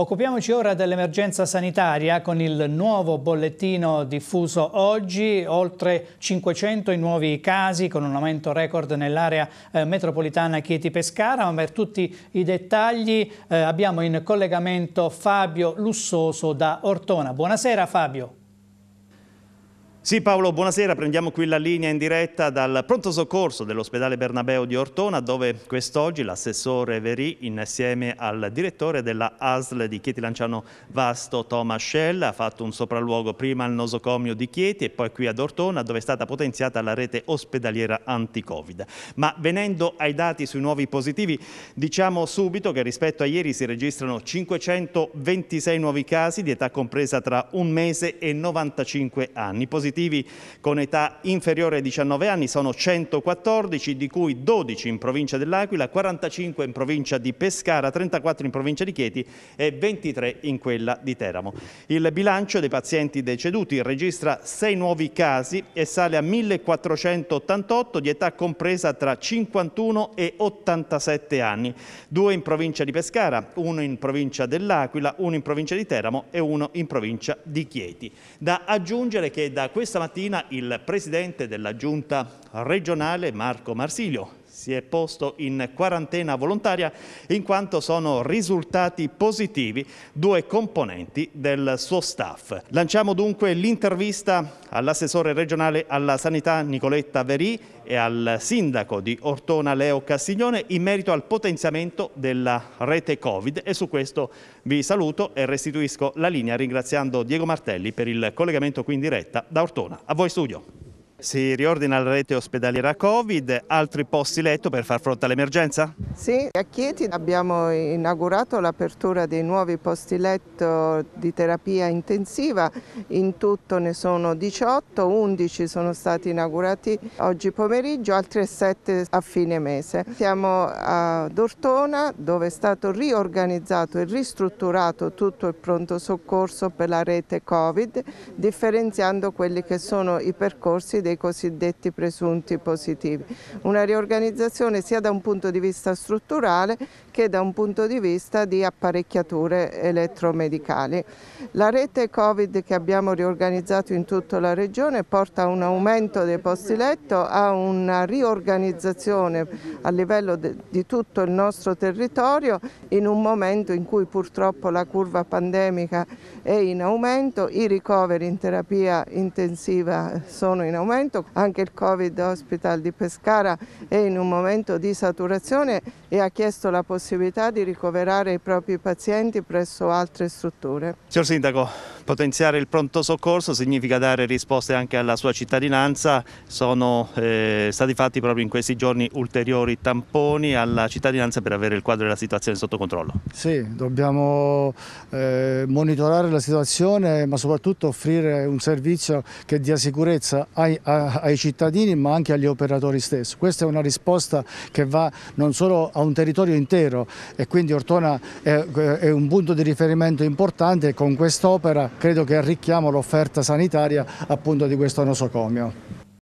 Occupiamoci ora dell'emergenza sanitaria con il nuovo bollettino diffuso oggi, oltre 500 i nuovi casi con un aumento record nell'area eh, metropolitana Chieti-Pescara, ma per tutti i dettagli eh, abbiamo in collegamento Fabio Lussoso da Ortona. Buonasera Fabio. Sì Paolo, buonasera, prendiamo qui la linea in diretta dal pronto soccorso dell'ospedale Bernabeo di Ortona dove quest'oggi l'assessore Verì insieme al direttore della ASL di Chieti Lanciano Vasto Thomas Schell ha fatto un sopralluogo prima al nosocomio di Chieti e poi qui ad Ortona dove è stata potenziata la rete ospedaliera anti-Covid. Ma venendo ai dati sui nuovi positivi diciamo subito che rispetto a ieri si registrano 526 nuovi casi di età compresa tra un mese e 95 anni positivi effettivi con età inferiore ai 19 anni sono 114, di cui 12 in provincia dell'Aquila, 45 in provincia di Pescara, 34 in provincia di Chieti e 23 in quella di Teramo. Il bilancio dei pazienti deceduti registra 6 nuovi casi e sale a 1488 di età compresa tra 51 e 87 anni, due in provincia di Pescara, uno in provincia dell'Aquila, uno in provincia di Teramo e uno in provincia di Chieti. Da aggiungere che da questo questa mattina il presidente della giunta regionale Marco Marsilio si è posto in quarantena volontaria in quanto sono risultati positivi due componenti del suo staff. Lanciamo dunque l'intervista all'assessore regionale alla sanità Nicoletta Verì e al sindaco di Ortona Leo Castiglione in merito al potenziamento della rete Covid e su questo vi saluto e restituisco la linea ringraziando Diego Martelli per il collegamento qui in diretta da Ortona. A voi studio. Si riordina la rete ospedaliera Covid, altri posti letto per far fronte all'emergenza? Sì, a Chieti abbiamo inaugurato l'apertura dei nuovi posti letto di terapia intensiva, in tutto ne sono 18, 11 sono stati inaugurati oggi pomeriggio, altri 7 a fine mese. Siamo ad Ortona dove è stato riorganizzato e ristrutturato tutto il pronto soccorso per la rete Covid, differenziando quelli che sono i percorsi dei dei cosiddetti presunti positivi. Una riorganizzazione sia da un punto di vista strutturale anche da un punto di vista di apparecchiature elettromedicali. La rete Covid che abbiamo riorganizzato in tutta la regione porta a un aumento dei posti letto, a una riorganizzazione a livello di tutto il nostro territorio in un momento in cui purtroppo la curva pandemica è in aumento, i ricoveri in terapia intensiva sono in aumento, anche il Covid Hospital di Pescara è in un momento di saturazione e ha chiesto la possibilità possibilità di ricoverare i propri pazienti presso altre strutture. Signor Sindaco, Potenziare il pronto soccorso significa dare risposte anche alla sua cittadinanza, sono eh, stati fatti proprio in questi giorni ulteriori tamponi alla cittadinanza per avere il quadro della situazione sotto controllo. Sì, dobbiamo eh, monitorare la situazione ma soprattutto offrire un servizio che dia sicurezza ai, a, ai cittadini ma anche agli operatori stessi. Questa è una risposta che va non solo a un territorio intero e quindi Ortona è, è un punto di riferimento importante e con quest'opera credo che arricchiamo l'offerta sanitaria appunto di questo nosocomio.